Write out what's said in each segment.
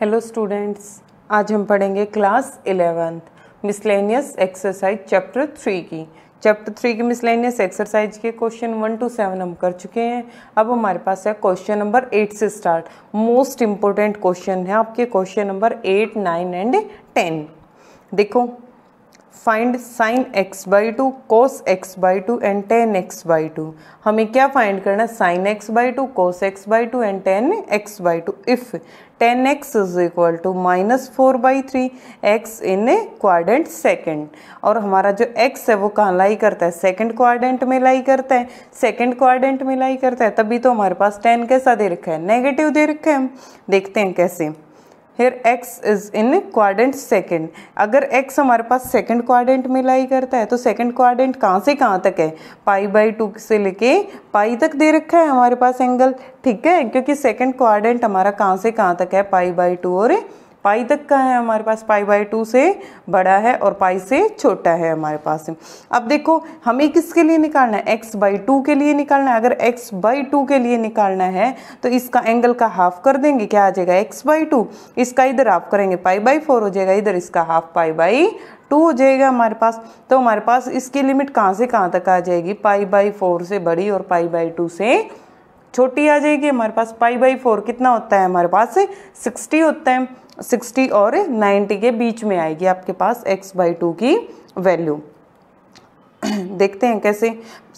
Hello students आज हम पढ़ेंगे class eleventh miscellaneous exercise chapter three की चैप्टर थ्री की मिसलेनियस एक्सरसाइज के क्वेश्चन वन टू सेवन हम कर चुके हैं अब हमारे पास है क्वेश्चन नंबर एट से स्टार्ट मोस्ट इम्पोर्टेंट क्वेश्चन है आपके question number eight nine and ten देखो find sine x by two cos x by two and tan x by two हमें क्या फाइंड करना है sine x by two cos x by two and tan x by two if tan x is equal to minus four by three x in a quadrant second और हमारा जो x है वो कहाँ लाई करता है सेकेंड क्वारडेंट में लाई करता है सेकेंड क्वारडेंट में लाई करता है तभी तो हमारे पास टेन कैसा दे रखा है नेगेटिव दे रखा है हम देखते हैं कैसे here x is in quadrant second अगर x हमारे पास सेकेंड क्वाडेंट में लाई करता है तो सेकेंड क्वाडेंट कहाँ से कहाँ तक है पाई बाई टू से लेके पाई तक दे रखा है हमारे पास एंगल ठीक है क्योंकि सेकेंड क्वाड्रेंट हमारा कहाँ से कहाँ तक है पाई बाई टू और पाई तक का है हमारे पास पाई बाई टू से बड़ा है और पाई से छोटा है हमारे पास अब देखो हमें किसके लिए निकालना है एक्स बाई टू के लिए निकालना है अगर एक्स बाई टू के लिए निकालना है तो इसका एंगल का हाफ कर देंगे क्या आ जाएगा एक्स बाई टू इसका इधर हाफ करेंगे पाई बाई फोर हो जाएगा इधर इसका हाफ पाई बाई टू हो जाएगा हमारे पास तो हमारे पास इसकी लिमिट कहाँ से कहाँ तक आ जाएगी पाई बाई फोर से बड़ी और पाई बाई टू से छोटी आ जाएगी हमारे पास पाई बाई फोर कितना होता है हमारे पास सिक्सटी होता है सिक्सटी और नाइन्टी के बीच में आएगी आपके पास एक्स बाई टू की वैल्यू देखते हैं कैसे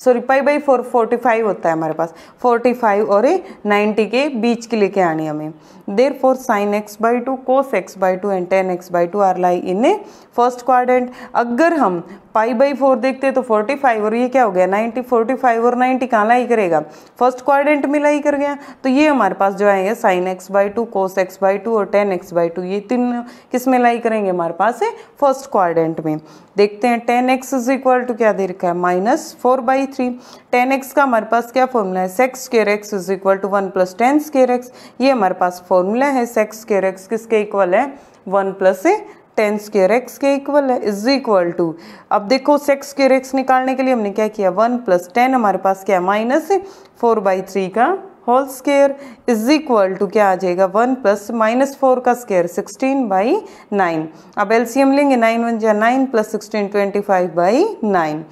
sorry pi by four forty five होता है हमारे पास फोर्टी फाइव और ए नाइन्टी के बीच के लेके आनी हमें therefore sine x by two cos x by two and tan x by two are lie in a first quadrant अगर हम पाई बाई फोर देखते हैं तो फोर्टी फाइव और ये क्या हो गया नाइन्टी फोर्टी फाइव और नाइन्टी कहाँ लाई करेगा फर्स्ट क्वारेंट में लाई कर गया तो ये हमारे पास जो आएंगे sine x by two cos x by two और टेन एक्स बाई टू ये तीन किस में लाई करेंगे हमारे पास है फर्स्ट क्वारेंट में देखते हैं tan x is equal to क्या दे रखा है minus four by three tan x का हमारे पास क्या फॉर्मूला है sec square x is equal to one plus tan square x ये हमारे पास फॉर्मूला है सेक्स केयर एक्स किसके इक्वल है one plus a tan square x के इक्वल है इज इक्वल टू अब देखो सेक्स स्केयर एक्स निकालने के लिए हमने क्या किया वन प्लस टेन हमारे पास क्या है माइनस फोर बाई थ्री का whole square is equal to क्या आ जाएगा वन प्लस माइनस फोर का स्केयर सिक्सटीन बाई नाइन अब एलसीएम लेंगे नाइन वन जा nine plus sixteen twenty five by nine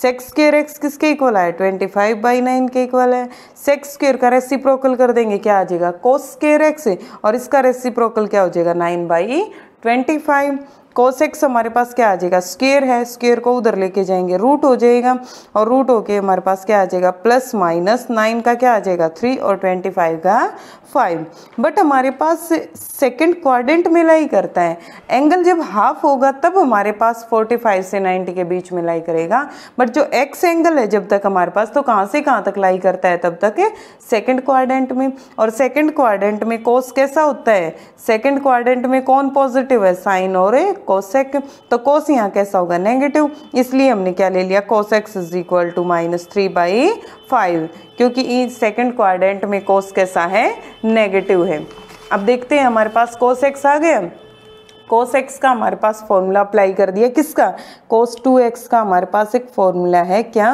sec square x किसके इक्वल है ट्वेंटी फाइव बाई नाइन के इक्वल है सेक्स स्क्र का रेसिप्रोकल कर देंगे क्या आ जाएगा कोस स्केयर एक्स और इसका रेसिप्रोकल क्या हो जाएगा nine by twenty five cos x हमारे पास क्या आ जाएगा स्केयर है स्केयर को उधर लेके जाएंगे रूट हो जाएगा और रूट होके हमारे पास क्या आ जाएगा प्लस माइनस नाइन का क्या आ जाएगा थ्री और ट्वेंटी फाइव का फाइव बट हमारे पास सेकेंड क्वाड्रेंट में लाई करता है एंगल जब हाफ होगा तब हमारे पास फोर्टी फाइव से नाइन्टी के बीच में लाई करेगा बट जो एक्स एंगल है जब तक हमारे पास तो कहाँ से कहाँ तक लाई करता है तब तक सेकेंड क्वाड्रेंट में और सेकेंड क्वाड्रेंट में कोस कैसा होता है सेकेंड क्वाड्रेंट में कौन पॉजिटिव है साइन और कोसेक तो कोस यहाँ कैसा होगा नेगेटिव इसलिए हमने क्या ले लिया cos x is equal to minus three by five क्योंकि सेकेंड क्वारेंट में कोस कैसा है नेगेटिव है अब देखते हैं हमारे पास कोसेक्स आ गया कोस एक्स का हमारे पास फॉर्मूला अप्लाई कर दिया किसका कोस टू एक्स का हमारे पास एक फॉर्मूला है क्या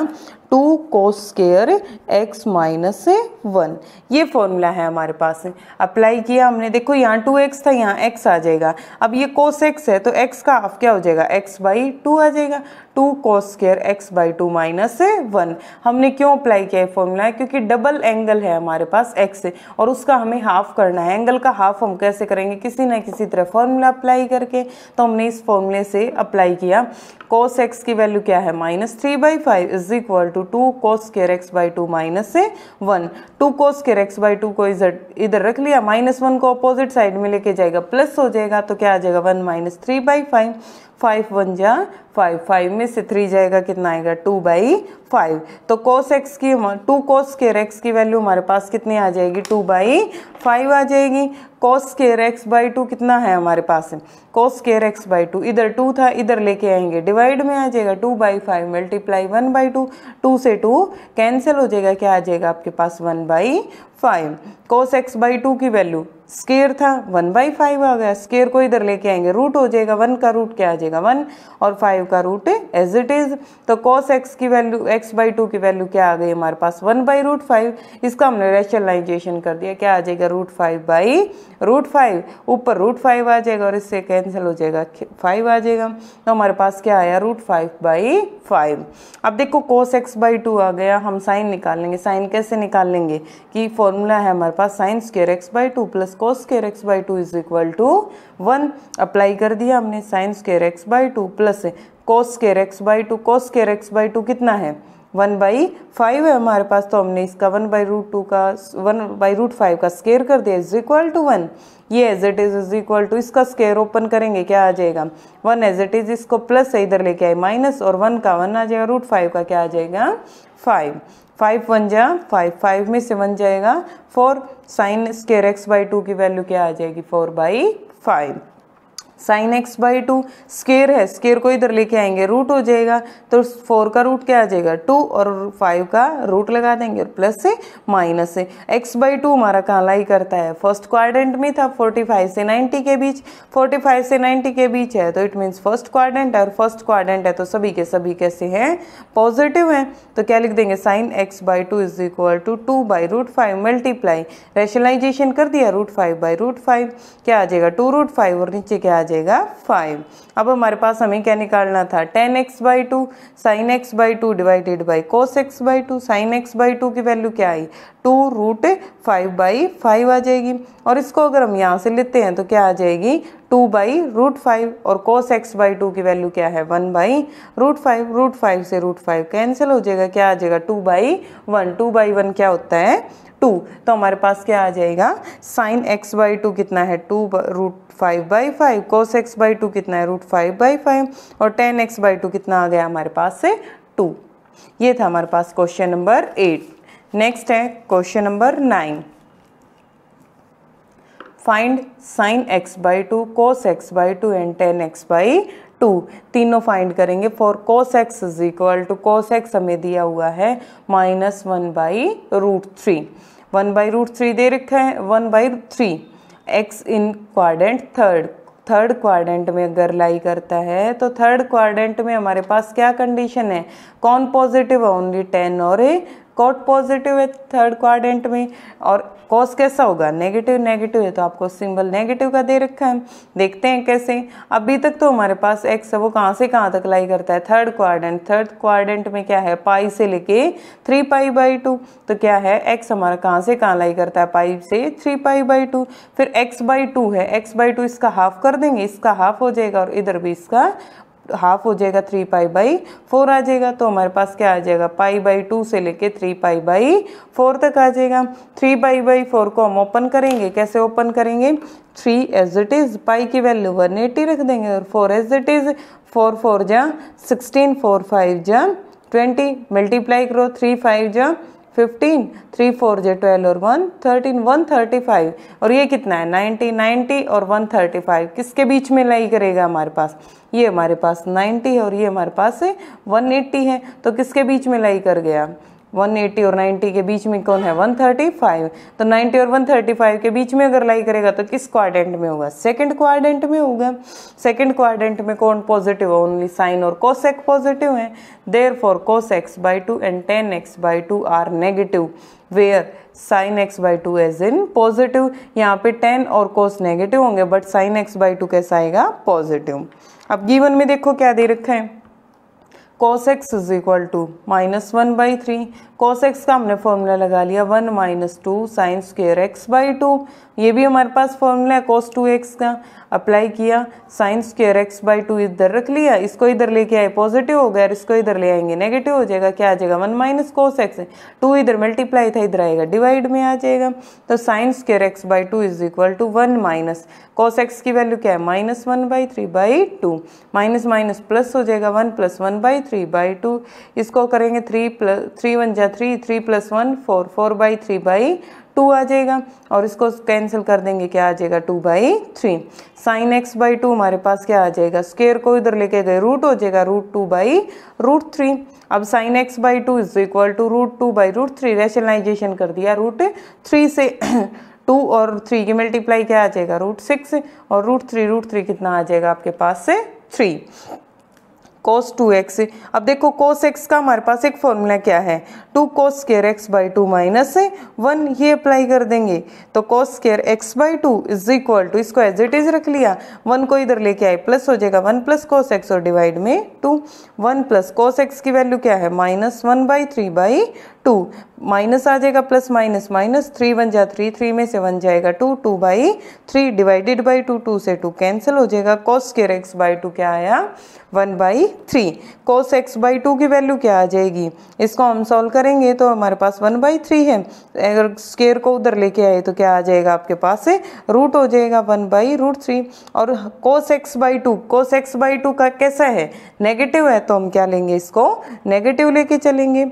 two cos square x minus one ये फॉर्मूला है हमारे पास अप्लाई किया हमने देखो यहाँ टू एक्स था यहाँ एक्स आ जाएगा अब ये कोस एक्स है तो एक्स का हाफ क्या हो जाएगा एक्स बाई टू आ जाएगा two cos square x by two minus one हमने क्यों अप्लाई किया है फॉर्मूला है क्योंकि डबल एंगल है हमारे पास एक्स और उसका हमें हाफ करना है एंगल का हाफ हम कैसे करेंगे किसी ना किसी तरह फॉर्मूला अप्लाई करके तो हमने इस फॉर्मूले से अप्लाई किया कॉस एक्स की वैल्यू क्या है minus three by five is equal to two cos square x by two minus one two cos square x by two को इधर इधर रख लिया माइनस वन को अपोजिट साइड में लेके जाएगा प्लस हो जाएगा तो क्या आ जाएगा one minus three by five five one जा फाइव फाइव में से थ्री जाएगा कितना आएगा टू बाई फाइव तो कोस एक्स की टू कोस केयर एक्स की वैल्यू हमारे पास कितनी आ जाएगी टू बाई फाइव आ जाएगी cos square x by two कितना है हमारे पास cos square x by two इधर टू था इधर लेके आएंगे डिवाइड में आ जाएगा two by five multiply one by two two से टू कैंसिल हो जाएगा क्या आ जाएगा आपके पास one by five cos x by two की वैल्यू स्केयर था वन बाई फाइव आ गया स्केयर को इधर लेके आएंगे रूट हो जाएगा वन का रूट क्या आ जाएगा वन और फाइव का रूट एज इट इज तो कॉस एक्स की वैल्यू एक्स बाई टू की वैल्यू क्या आ गई हमारे पास वन बाई रूट फाइव इसका हमने रेशनलाइजेशन कर दिया क्या आ जाएगा root five by root five ऊपर रूट फाइव आ जाएगा और इससे कैंसिल हो जाएगा फाइव आ जाएगा तो हमारे पास क्या आया रूट फाइव बाई फाइव अब देखो कॉस एक्स बाई टू आ गया हम साइन निकाल लेंगे साइन कैसे निकाल लेंगे कि फॉर्मूला है हमारे पास sine square x by two plus cos square x by two is equal to one apply कर दिया हमने sines square x by two plus cos square x by two cos square x by two कितना है one by five है हमारे पास तो हमने इसका वन बाई रूट टू का वन बाई रूट फाइव का स्केयर कर दिया इज इक्वल टू वन ये as it is is equal to इसका स्केयर ओपन करेंगे क्या आ जाएगा वन एज इट इज इसको प्लस है इधर लेके आए माइनस और वन का वन आ जाएगा रूट फाइव का क्या आ जाएगा फाइव फाइव वन जा फाइव फाइव में से जाएगा four sine square x by two की वैल्यू क्या आ जाएगी four by five sine x by two square है स्केयर को इधर लेके आएंगे रूट हो जाएगा तो फोर का रूट क्या आ जाएगा टू और फाइव का रूट लगा देंगे और प्लस से माइनस से एक्स बाई टू हमारा कहाँ लाई करता है फर्स्ट क्वाड्रेंट में था 45 से 90 के बीच 45 से 90 के बीच है तो इट मीन्स फर्स्ट क्वाड्रेंट और फर्स्ट क्वाड्रेंट है तो सभी के सभी कैसे हैं पॉजिटिव हैं तो क्या लिख देंगे sine x by two is equal to two by root five multiply rationalization कर दिया root five by root five क्या आ जाएगा टू रूट फाइव और नीचे क्या आ जाएगा जाएगा फाइव अब हमारे पास हमें क्या निकालना था tan x by two sine x by two divided by cos x by two sine x by two की वैल्यू क्या आई two root five by five आ जाएगी और इसको अगर हम यहाँ से लेते हैं तो क्या आ जाएगी टू बाई रूट फाइव और कॉस एक्स बाई टू की वैल्यू क्या है one by root five root five से रूट फाइव कैंसिल हो जाएगा क्या आ जाएगा two by one two by one क्या होता है टू तो हमारे पास क्या आ जाएगा साइन एक्स बाई टू कितना है two root five by five cos x by two कितना है रूट फाइव बाई फाइव और टेन एक्स बाई टू कितना आ गया हमारे पास से टू ये था हमारे पास क्वेश्चन नंबर एट नेक्स्ट है question number nine find sine x by two cos x by two and tan x by two तीनों फाइंड करेंगे for cos x is equal to cos x हमें दिया हुआ है minus one by root three one by root three दे रखा है one by three x in quadrant third third quadrant में अगर लाई करता है तो थर्ड क्वाड्रेंट में हमारे पास क्या कंडीशन है कौन पॉजिटिव है ओनली टेन और ए कॉट पॉजिटिव है थर्ड क्वाड्रेंट में और कॉस कैसा होगा नेगेटिव नेगेटिव है तो आपको सिंबल नेगेटिव का दे रखा है देखते हैं कैसे अभी तक तो हमारे पास एक्स है वो कहाँ से कहाँ तक लाई करता है थर्ड क्वाड्रेंट थर्ड क्वाड्रेंट में क्या है पाई से लेके थ्री पाई बाई टू तो क्या है एक्स हमारा कहाँ से कहाँ लाई करता है पाई से थ्री पाई बाई टू फिर एक्स बाई टू है एक्स बाई टू इसका हाफ कर देंगे इसका हाफ हो जाएगा और इधर भी इसका हाफ हो जाएगा थ्री पाई बाई फोर आ जाएगा तो हमारे पास क्या आ जाएगा पाई बाई टू से लेके थ्री पाई बाई फोर तक आ जाएगा थ्री पाई बाई फोर को हम ओपन करेंगे कैसे ओपन करेंगे three as it is pi की वैल्यू वन एटी रख देंगे और four as it is four four जा सिक्सटीन फोर फाइव जा ट्वेंटी मल्टीप्लाई करो थ्री फाइव जा फिफ्टीन थ्री फोर जे ट्वेल्व और one thirteen one thirty five और ये कितना है नाइन्टी नाइन्टी और वन थर्टी फाइव किसके बीच में लाई करेगा हमारे पास ये हमारे पास नाइन्टी है और ये हमारे पास वन एट्टी है तो किसके बीच में लाई कर गया 180 और 90 के बीच में कौन है 135 तो 90 और 135 के बीच में अगर लाई करेगा तो किस क्वाड्रेंट में होगा सेकंड क्वाड्रेंट में होगा सेकंड क्वाड्रेंट में कौन पॉजिटिव है ओनली साइन और कोसेक पॉजिटिव है therefore cos x by two and tan x by two are negative where sine x by two as in positive यहाँ पे टेन और कोस नेगेटिव होंगे but sine x by two कैसा आएगा positive अब given में देखो क्या दे रखा है cos x is equal to minus one by three cos x का हमने फॉर्मूला लगा लिया one minus two sine square x by two ये भी हमारे पास फॉर्मूला है कॉस टू एक्स का अप्लाई किया sine square x by two इधर रख लिया इसको इधर लेके आए पॉजिटिव हो गया और इसको इधर ले आएंगे नेगेटिव हो जाएगा क्या आ जाएगा one minus cos x two इधर मल्टीप्लाई था इधर आएगा डिवाइड में आ जाएगा तो sine square x by two is equal to one minus cos x की वैल्यू क्या है minus one by three by two minus minus plus हो जाएगा one plus one by three by two इसको करेंगे थ्री प्लस थ्री वन जा three three plus one four four by three by two आ जाएगा और इसको कैंसिल कर देंगे क्या आ जाएगा two by three sine x by two हमारे पास क्या आ जाएगा स्केयर को इधर लेके गए रूट हो जाएगा root two by root three अब sine x by two is equal to root two by root three rationalisation कर दिया रूट थ्री से टू और थ्री की मल्टीप्लाई क्या आ जाएगा रूट सिक्स और रूट थ्री रूट थ्री कितना आ जाएगा आपके पास से थ्री कोस टू एक्स अब देखो कोस एक्स का हमारे पास एक फॉर्मूला क्या है two cos square x by two minus one ये अप्लाई कर देंगे तो cos square x by two is equal to इसको एज इट इज रख लिया वन को इधर लेके आए प्लस हो जाएगा वन प्लस कोस एक्स और डिवाइड में two one plus cos x की वैल्यू क्या है minus one by three by two minus आ जाएगा plus minus minus three one जा थ्री थ्री में से वन जाएगा two two by three divided by two two से टू कैंसिल हो जाएगा cos square x by two क्या आया one by three cos x by two की वैल्यू क्या आ जाएगी इसको हम सॉल्व करेंगे तो हमारे पास वन बाई थ्री है अगर स्केयर को उधर लेके आए तो क्या आ जाएगा आपके पास से रूट हो जाएगा वन बाई रूट थ्री और cos x by two cos x by two का कैसा है नेगेटिव है तो हम क्या लेंगे इसको नेगेटिव लेके चलेंगे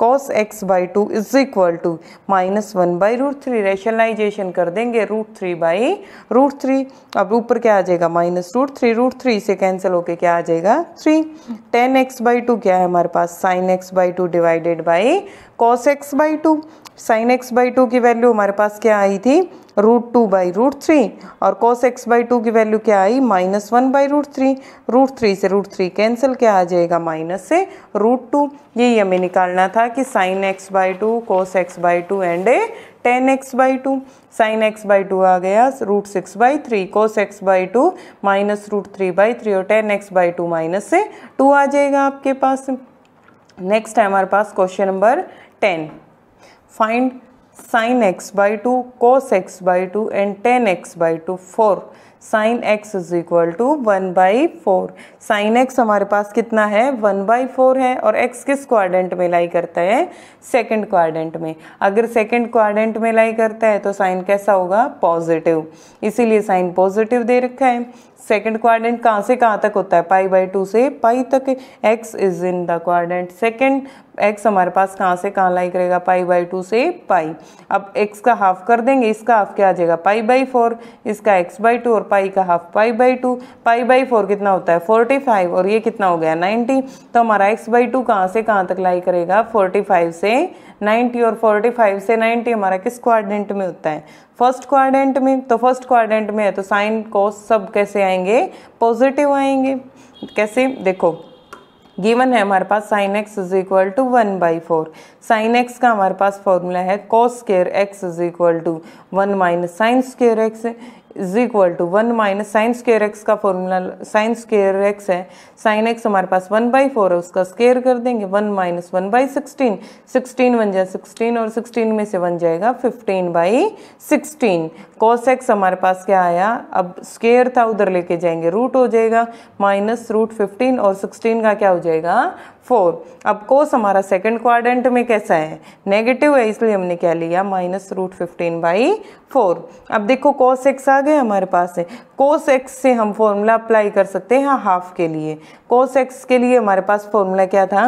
cos x by two is equal to minus one by root three rationalisation कर देंगे root three by root three अब ऊपर क्या आ जाएगा minus root three root three से कैंसिल होके क्या आ जाएगा three tan x by two क्या है हमारे पास sine x by two divided by cos x by two sine x by two की वैल्यू हमारे पास क्या आई थी root two by root three और कॉस एक्स बाई टू की वैल्यू क्या आई minus one by root three root three से रूट थ्री कैंसिल क्या आ जाएगा माइनस से रूट टू यही हमें निकालना था कि sine x by two cos x by two and A tan x by two sine x by two आ गया root six by three cos x by two minus root three by three और tan x by two minus से two आ जाएगा आपके पास next है हमारे पास question number 10. Find sin x by 2, cos x by 2 and tan x by 2 4. Sine x is equal to one by four sine x हमारे पास कितना है वन बाई फोर है और एक्स किस क्वाड्रेंट में लाई करता है सेकंड क्वाड्रेंट में अगर सेकंड क्वाड्रेंट में लाई करता है तो साइन कैसा होगा पॉजिटिव इसीलिए साइन पॉजिटिव दे रखा है सेकंड क्वाड्रेंट कहाँ से कहाँ तक होता है पाई बाई टू से पाई तक x is in the quadrant second x हमारे पास कहाँ से कहाँ लाई करेगा पाई बाई टू से पाई अब एक्स का हाफ कर देंगे इसका हाफ क्या आ जाएगा पाई बाई फोर इसका एक्स बाई टू और पाई का half pi by two pi by four कितना होता है फोर्टी फाइव और ये कितना हो गया नाइन्टी तो हमारा एक्स बाई टू कहाँ से कहाँ तक लाई करेगा फोर्टी फाइव से नाइन्टी और फोर्टी फाइव से नाइन्टी हमारा किस क्वाड्रेंट में होता है फर्स्ट क्वाड्रेंट में तो फर्स्ट क्वाड्रेंट में है तो साइन कॉस सब कैसे आएंगे पॉजिटिव आएंगे कैसे देखो गिवन है हमारे पास sine x is equal to one by four sine x का हमारे पास फॉर्मूला है cos square x is equal to one minus sine square x is equal to one minus sine square x का formula sine square x है sine x हमारे पास one by four है उसका स्केयर कर देंगे one minus one by sixteen sixteen बन जाए सिक्सटीन और सिक्सटीन में से बन जाएगा fifteen by sixteen cos x हमारे पास क्या आया अब स्केयर था उधर लेके जाएंगे रूट हो जाएगा माइनस रूट फिफ्टीन और सिक्सटीन का क्या हो जाएगा फोर अब कोस हमारा सेकंड क्वाड्रेंट में कैसा है नेगेटिव है इसलिए हमने क्या लिया minus root fifteen by four अब देखो कोस एक्स आ गए हमारे पास है कोस एक्स से हम फॉर्मूला अप्लाई कर सकते हैं हाफ के लिए कोस एक्स के लिए हमारे पास फॉर्मूला क्या था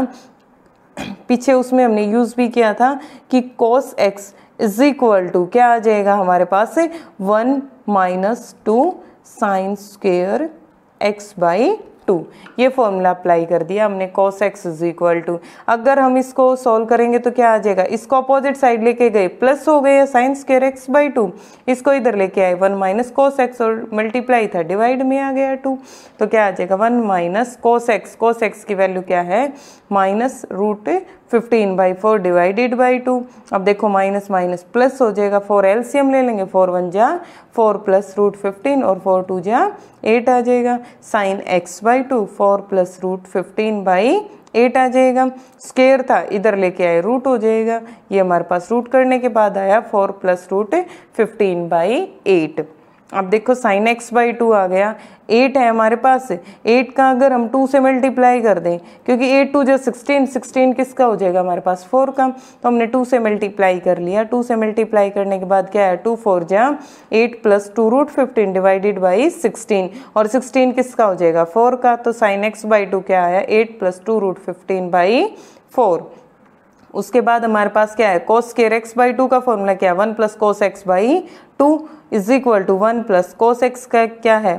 पीछे उसमें हमने यूज़ भी किया था कि cos x is equal to क्या आ जाएगा हमारे पास one minus two sine square x by two ये फॉर्मूला अप्लाई कर दिया हमने cos x is equal to अगर हम इसको सॉल्व करेंगे तो क्या आ जाएगा इसको अपोजिट साइड लेके गए प्लस हो गया sine square x by two इसको इधर लेके आए वन माइनस कॉस एक्स और मल्टीप्लाई था डिवाइड में आ गया टू तो क्या आ जाएगा one minus cos x cos x की वैल्यू क्या है minus root fifteen by four divided by two अब देखो माइनस माइनस प्लस हो जाएगा फोर एल्सियम ले लेंगे फोर वन जा फोर प्लस रूट फिफ्टीन और फोर टू जा एट आ जाएगा sine x by two four plus root fifteen by eight आ जाएगा स्केयर था इधर लेके आए रूट हो जाएगा ये हमारे पास रूट करने के बाद आया four plus root fifteen by eight अब देखो साइन एक्स बाई टू आ गया एट है हमारे पास एट का अगर हम टू से मल्टीप्लाई कर दें क्योंकि एट टू जो सिक्सटीन सिक्सटीन किसका हो जाएगा हमारे पास फोर का तो हमने टू से मल्टीप्लाई कर लिया टू से मल्टीप्लाई करने के बाद क्या है टू फोर जहाँ eight plus two root fifteen divided by sixteen और सिक्सटीन किसका हो जाएगा फोर का तो साइन एक्स बाई टू क्या आया eight plus two root fifteen by four उसके बाद हमारे पास क्या है cos square x by two का फॉर्मूला क्या है one plus cos x by two is equal to one plus cos x का क्या है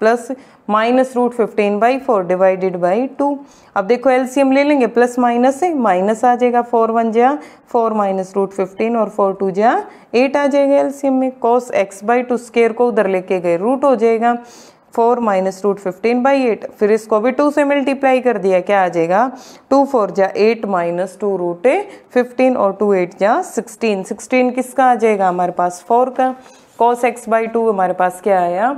plus minus root fifteen by four divided by two अब देखो एलसीएम ले लेंगे प्लस माइनस से माइनस आ जाएगा फोर वन जहाँ फोर माइनस रूट फिफ्टीन और फोर टू जहाँ एट आ जाएगा एलसीएम में cos x by two square को उधर लेके गए रूट हो जाएगा four minus root fifteen by eight फिर इसको भी टू से मल्टीप्लाई कर दिया क्या आ जाएगा टू फोर जा eight minus two root fifteen और टू एट जा सिक्सटीन सिक्सटीन किसका आ जाएगा हमारे पास फोर का कॉस एक्स बाई टू हमारे पास क्या आया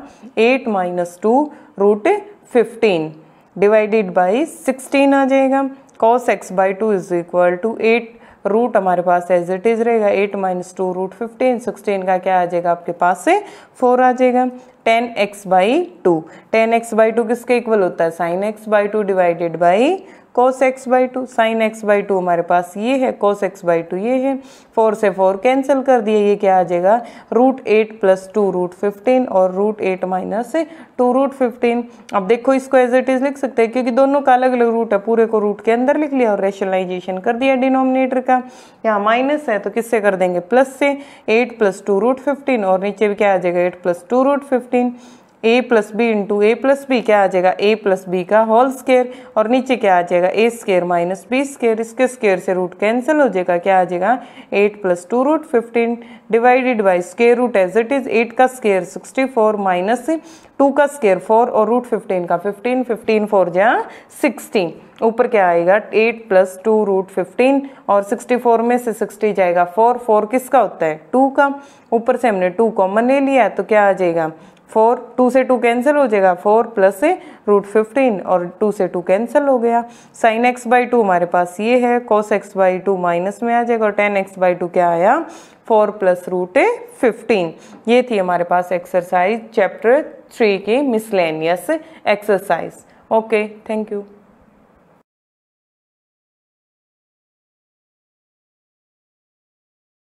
eight minus two root fifteen divided by sixteen आ जाएगा cos x by two is equal to eight root हमारे पास एज इट इज़ रहेगा eight minus two root fifteen sixteen का क्या आ जाएगा आपके पास से फोर आ जाएगा tan x by two tan x by two किसके इक्वल होता है sine x by two divided by cos x by two sine x by two हमारे पास ये है कॉस एक्स बाई टू ये है फोर से फोर कैंसिल कर दिए ये क्या आ जाएगा root eight plus two root fifteen और root eight minus two root fifteen अब देखो इसको एज इट इज़ लिख सकते हैं क्योंकि दोनों का अलग अलग रूट है पूरे को रूट के अंदर लिख लिया और रेशनलाइजेशन कर दिया डिनोमिनेटर का यहाँ माइनस है तो किससे कर देंगे प्लस से eight plus two root fifteen और नीचे भी क्या आ जाएगा eight plus two root fifteen A plus B into A plus B क्या आ जाएगा ए प्लस बी का होल स्केयर और नीचे क्या आ जाएगा A square minus B square इसके स्केयर से रूट कैंसिल हो जाएगा क्या आ जाएगा eight plus two root fifteen divided by square root as it is eight का square sixty four minus two का स्केयर फोर और रूट फिफ्टीन का फिफ्टीन फिफ्टीन फोर जहाँ सिक्सटीन ऊपर क्या आएगा eight plus two root fifteen और sixty four में से सिक्सटी जाएगा फोर फोर किसका होता है टू का ऊपर से हमने टू कॉमन ले लिया तो क्या आ जाएगा फोर टू से टू कैंसिल हो जाएगा फोर प्लस से रूट फिफ्टीन और टू से टू कैंसिल हो गया साइन एक्स बाई टू हमारे पास ये है cos x by two minus में आ जाएगा और टेन एक्स बाई टू क्या आया फोर प्लस रूट फिफ्टीन ये थी हमारे पास एक्सरसाइज चैप्टर थ्री की miscellaneous exercise okay thank you